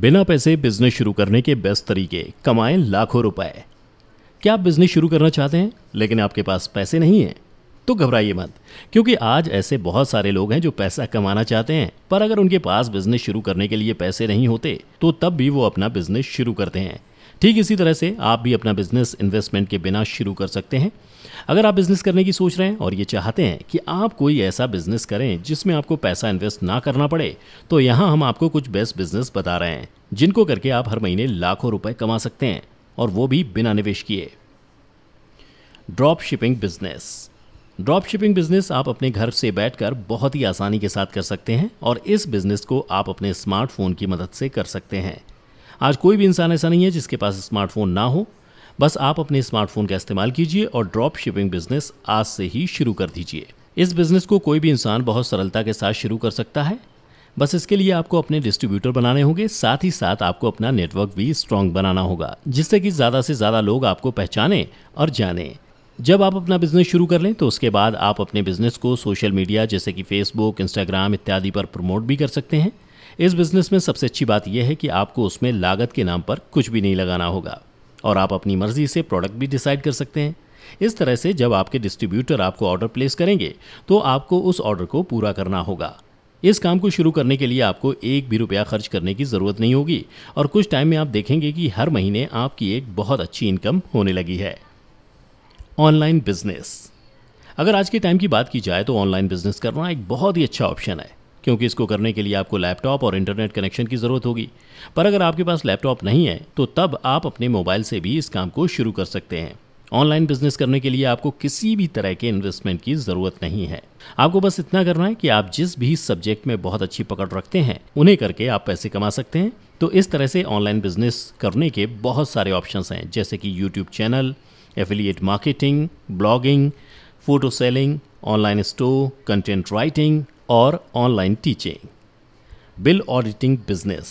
बिना पैसे बिजनेस शुरू करने के बेस्ट तरीके कमाएं लाखों रुपए क्या आप बिजनेस शुरू करना चाहते हैं लेकिन आपके पास पैसे नहीं हैं तो घबराइए मत क्योंकि आज ऐसे बहुत सारे लोग हैं जो पैसा कमाना चाहते हैं पर अगर उनके पास बिजनेस शुरू करने के लिए पैसे नहीं होते तो तब भी वो अपना बिजनेस शुरू करते हैं ठीक इसी तरह से आप भी अपना बिजनेस इन्वेस्टमेंट के बिना शुरू कर सकते हैं अगर आप बिजनेस करने की सोच रहे हैं और ये चाहते हैं कि आप कोई ऐसा बिजनेस करें जिसमें आपको पैसा इन्वेस्ट ना करना पड़े तो यहाँ हम आपको कुछ बेस्ट बिजनेस बता रहे हैं जिनको करके आप हर महीने लाखों रुपए कमा सकते हैं और वो भी बिना निवेश किए drop shipping business drop shipping business आप अपने घर से बैठकर बहुत ही आसानी के साथ कर सकते हैं और इस बिजनेस को आप अपने स्मार्टफोन की मदद से कर सकते हैं आज कोई भी इंसान ऐसा नहीं है जिसके पास स्मार्टफोन ना हो बस आप अपने स्मार्टफोन का इस्तेमाल कीजिए और ड्रॉप शिपिंग बिजनेस आज से ही शुरू कर दीजिए इस बिजनेस को कोई भी इंसान बहुत सरलता के साथ शुरू कर सकता है बस इसके लिए आपको अपने डिस्ट्रीब्यूटर बनाने होंगे साथ ही साथ आपको अपना नेटवर्क भी स्ट्रांग बनाना होगा जिससे कि ज़्यादा से ज़्यादा लोग आपको पहचाने और जाने जब आप अपना बिजनेस शुरू कर लें तो उसके बाद आप अपने बिजनेस को सोशल मीडिया जैसे कि फेसबुक इंस्टाग्राम इत्यादि पर प्रमोट भी कर सकते हैं इस बिज़नेस में सबसे अच्छी बात यह है कि आपको उसमें लागत के नाम पर कुछ भी नहीं लगाना होगा और आप अपनी मर्ज़ी से प्रोडक्ट भी डिसाइड कर सकते हैं इस तरह से जब आपके डिस्ट्रीब्यूटर आपको ऑर्डर प्लेस करेंगे तो आपको उस ऑर्डर को पूरा करना होगा इस काम को शुरू करने के लिए आपको एक भी रुपया खर्च करने की ज़रूरत नहीं होगी और कुछ टाइम में आप देखेंगे कि हर महीने आपकी एक बहुत अच्छी इनकम होने लगी है ऑनलाइन बिजनेस अगर आज के टाइम की बात की जाए तो ऑनलाइन बिजनेस करना एक बहुत ही अच्छा ऑप्शन है क्योंकि इसको करने के लिए आपको लैपटॉप और इंटरनेट कनेक्शन की ज़रूरत होगी पर अगर आपके पास लैपटॉप नहीं है तो तब आप अपने मोबाइल से भी इस काम को शुरू कर सकते हैं ऑनलाइन बिजनेस करने के लिए आपको किसी भी तरह के इन्वेस्टमेंट की ज़रूरत नहीं है आपको बस इतना करना है कि आप जिस भी सब्जेक्ट में बहुत अच्छी पकड़ रखते हैं उन्हें करके आप पैसे कमा सकते हैं तो इस तरह से ऑनलाइन बिजनेस करने के बहुत सारे ऑप्शन हैं जैसे कि YouTube channel affiliate marketing blogging photo selling online store content writing और online teaching bill auditing business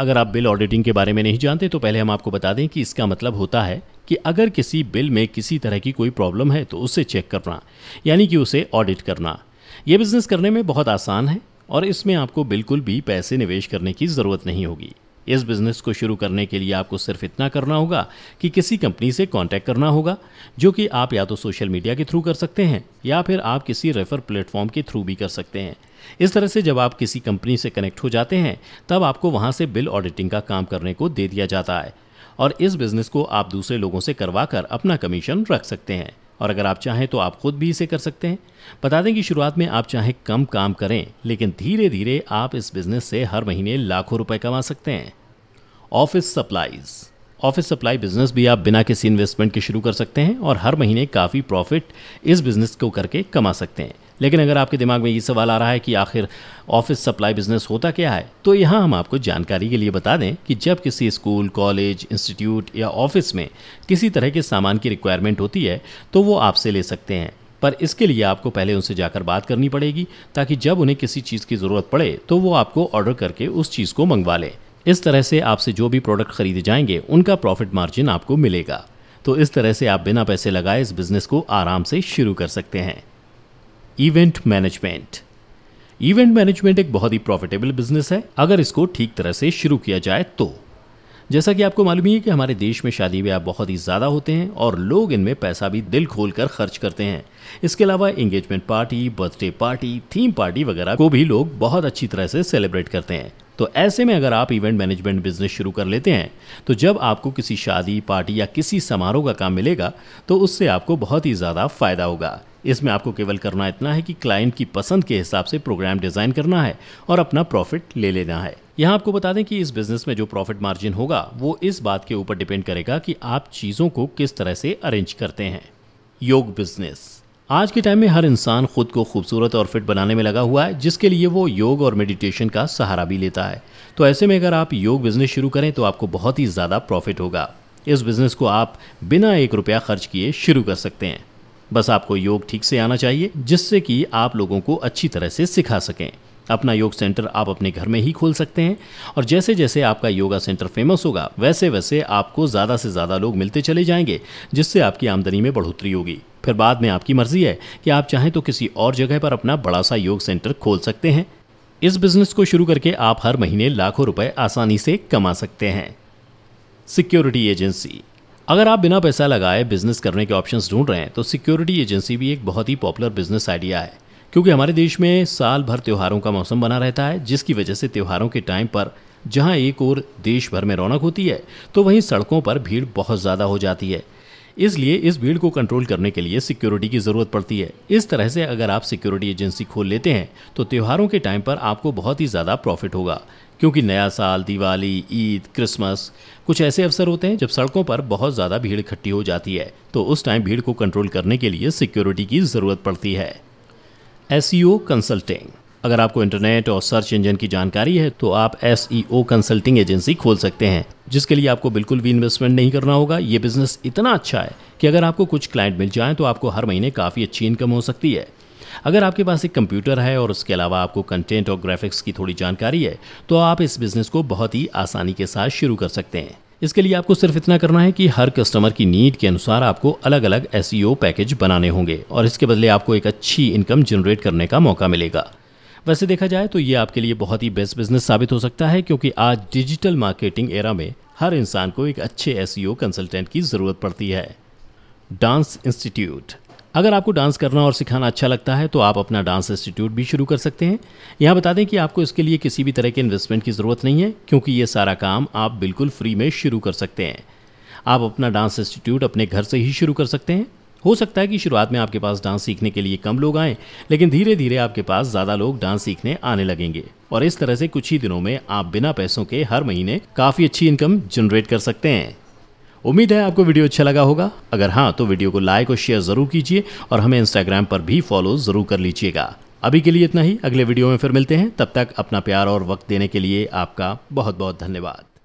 अगर आप बिल ऑडिटिंग के बारे में नहीं जानते तो पहले हम आपको बता दें कि इसका मतलब होता है कि अगर किसी बिल में किसी तरह की कोई प्रॉब्लम है तो उसे चेक करना यानी कि उसे ऑडिट करना यह बिज़नेस करने में बहुत आसान है और इसमें आपको बिल्कुल भी पैसे निवेश करने की ज़रूरत नहीं होगी इस बिज़नेस को शुरू करने के लिए आपको सिर्फ इतना करना होगा कि किसी कंपनी से कांटेक्ट करना होगा जो कि आप या तो सोशल मीडिया के थ्रू कर सकते हैं या फिर आप किसी रेफर प्लेटफॉर्म के थ्रू भी कर सकते हैं इस तरह से जब आप किसी कंपनी से कनेक्ट हो जाते हैं तब आपको वहाँ से बिल ऑडिटिंग का काम करने को दे दिया जाता है और इस बिज़नेस को आप दूसरे लोगों से करवा कर अपना कमीशन रख सकते हैं और अगर आप चाहें तो आप खुद भी इसे कर सकते हैं बता दें कि शुरुआत में आप चाहें कम काम करें लेकिन धीरे धीरे आप इस बिज़नेस से हर महीने लाखों रुपए कमा सकते हैं office supplies office supply business भी आप बिना किसी इन्वेस्टमेंट के शुरू कर सकते हैं और हर महीने काफ़ी प्रॉफिट इस बिज़नेस को करके कमा सकते हैं लेकिन अगर आपके दिमाग में ये सवाल आ रहा है कि आखिर ऑफिस सप्लाई बिजनेस होता क्या है तो यहाँ हम आपको जानकारी के लिए बता दें कि जब किसी स्कूल कॉलेज इंस्टीट्यूट या ऑफिस में किसी तरह के सामान की रिक्वायरमेंट होती है तो वो आपसे ले सकते हैं पर इसके लिए आपको पहले उनसे जाकर बात करनी पड़ेगी ताकि जब उन्हें किसी चीज़ की ज़रूरत पड़े तो वो आपको ऑर्डर करके उस चीज़ को मंगवा लें इस तरह से आपसे जो भी प्रोडक्ट खरीदे जाएंगे उनका प्रॉफिट मार्जिन आपको मिलेगा तो इस तरह से आप बिना पैसे लगाए इस बिजनेस को आराम से शुरू कर सकते हैं इवेंट मैनेजमेंट इवेंट मैनेजमेंट एक बहुत ही प्रॉफिटेबल बिजनेस है अगर इसको ठीक तरह से शुरू किया जाए तो जैसा कि आपको मालूम है कि हमारे देश में शादी ब्याह बहुत ही ज़्यादा होते हैं और लोग इनमें पैसा भी दिल खोल कर खर्च करते हैं इसके अलावा engagement party birthday party theme party वगैरह को भी लोग बहुत अच्छी तरह से सेलिब्रेट करते हैं तो ऐसे में अगर आप इवेंट मैनेजमेंट बिजनेस शुरू कर लेते हैं तो जब आपको किसी शादी पार्टी या किसी समारोह का काम मिलेगा तो उससे आपको बहुत ही ज़्यादा फ़ायदा होगा इसमें आपको केवल करना इतना है कि क्लाइंट की पसंद के हिसाब से प्रोग्राम डिज़ाइन करना है और अपना प्रॉफिट ले लेना है यहाँ आपको बता दें कि इस बिजनेस में जो प्रॉफिट मार्जिन होगा वो इस बात के ऊपर डिपेंड करेगा कि आप चीज़ों को किस तरह से अरेंज करते हैं योग बिजनेस आज के टाइम में हर इंसान खुद को खूबसूरत और फिट बनाने में लगा हुआ है जिसके लिए वो योग और मेडिटेशन का सहारा भी लेता है तो ऐसे में अगर आप योग बिजनेस शुरू करें तो आपको बहुत ही ज़्यादा प्रॉफिट होगा इस बिज़नेस को आप बिना एक रुपया खर्च किए शुरू कर सकते हैं बस आपको योग ठीक से आना चाहिए जिससे कि आप लोगों को अच्छी तरह से सिखा सकें अपना योग सेंटर आप अपने घर में ही खोल सकते हैं और जैसे जैसे आपका योगा सेंटर फेमस होगा वैसे वैसे आपको ज़्यादा से ज़्यादा लोग मिलते चले जाएंगे जिससे आपकी आमदनी में बढ़ोतरी होगी फिर बाद में आपकी मर्जी है कि आप चाहें तो किसी और जगह पर अपना बड़ा सा योग सेंटर खोल सकते हैं इस बिजनेस को शुरू करके आप हर महीने लाखों रुपए आसानी से कमा सकते हैं सिक्योरिटी एजेंसी अगर आप बिना पैसा लगाए बिजनेस करने के ऑप्शंस ढूंढ रहे हैं तो सिक्योरिटी एजेंसी भी एक बहुत ही पॉपुलर बिजनेस आइडिया है क्योंकि हमारे देश में साल भर त्योहारों का मौसम बना रहता है जिसकी वजह से त्योहारों के टाइम पर जहां एक ओर देश भर में रौनक होती है तो वहीं सड़कों पर भीड़ बहुत ज़्यादा हो जाती है इसलिए इस भीड़ को कंट्रोल करने के लिए सिक्योरिटी की ज़रूरत पड़ती है इस तरह से अगर आप सिक्योरिटी एजेंसी खोल लेते हैं तो त्योहारों के टाइम पर आपको बहुत ही ज़्यादा प्रॉफिट होगा क्योंकि नया साल दिवाली ईद क्रिसमस कुछ ऐसे अवसर होते हैं जब सड़कों पर बहुत ज़्यादा भीड़ इकट्ठी हो जाती है तो उस टाइम भीड़ को कंट्रोल करने के लिए सिक्योरिटी की ज़रूरत पड़ती है एस कंसल्टिंग e अगर आपको इंटरनेट और सर्च इंजन की जानकारी है तो आप एस कंसल्टिंग एजेंसी खोल सकते हैं जिसके लिए आपको बिल्कुल भी इन्वेस्टमेंट नहीं करना होगा ये बिजनेस इतना अच्छा है कि अगर आपको कुछ क्लाइंट मिल जाए तो आपको हर महीने काफ़ी अच्छी इनकम हो सकती है अगर आपके पास एक कंप्यूटर है और उसके अलावा आपको कंटेंट और ग्राफिक्स की थोड़ी जानकारी है तो आप इस बिज़नेस को बहुत ही आसानी के साथ शुरू कर सकते हैं इसके लिए आपको सिर्फ इतना करना है कि हर कस्टमर की नीड के अनुसार आपको अलग अलग एस पैकेज बनाने होंगे और इसके बदले आपको एक अच्छी इनकम जनरेट करने का मौका मिलेगा वैसे देखा जाए तो ये आपके लिए बहुत ही बेस्ट बिजनेस साबित हो सकता है क्योंकि आज डिजिटल मार्केटिंग एरा में हर इंसान को एक अच्छे एस कंसल्टेंट e की ज़रूरत पड़ती है डांस इंस्टीट्यूट अगर आपको डांस करना और सिखाना अच्छा लगता है तो आप अपना डांस इंस्टीट्यूट भी शुरू कर सकते हैं यहाँ बता दें कि आपको इसके लिए किसी भी तरह के इन्वेस्टमेंट की ज़रूरत नहीं है क्योंकि ये सारा काम आप बिल्कुल फ्री में शुरू कर सकते हैं आप अपना डांस इंस्टीट्यूट अपने घर से ही शुरू कर सकते हैं हो सकता है कि शुरुआत में आपके पास डांस सीखने के लिए कम लोग आएँ लेकिन धीरे धीरे आपके पास ज़्यादा लोग डांस सीखने आने लगेंगे और इस तरह से कुछ ही दिनों में आप बिना पैसों के हर महीने काफ़ी अच्छी इनकम जनरेट कर सकते हैं उम्मीद है आपको वीडियो अच्छा लगा होगा अगर हाँ तो वीडियो को लाइक और शेयर ज़रूर कीजिए और हमें इंस्टाग्राम पर भी फॉलो ज़रूर कर लीजिएगा अभी के लिए इतना ही अगले वीडियो में फिर मिलते हैं तब तक अपना प्यार और वक्त देने के लिए आपका बहुत बहुत धन्यवाद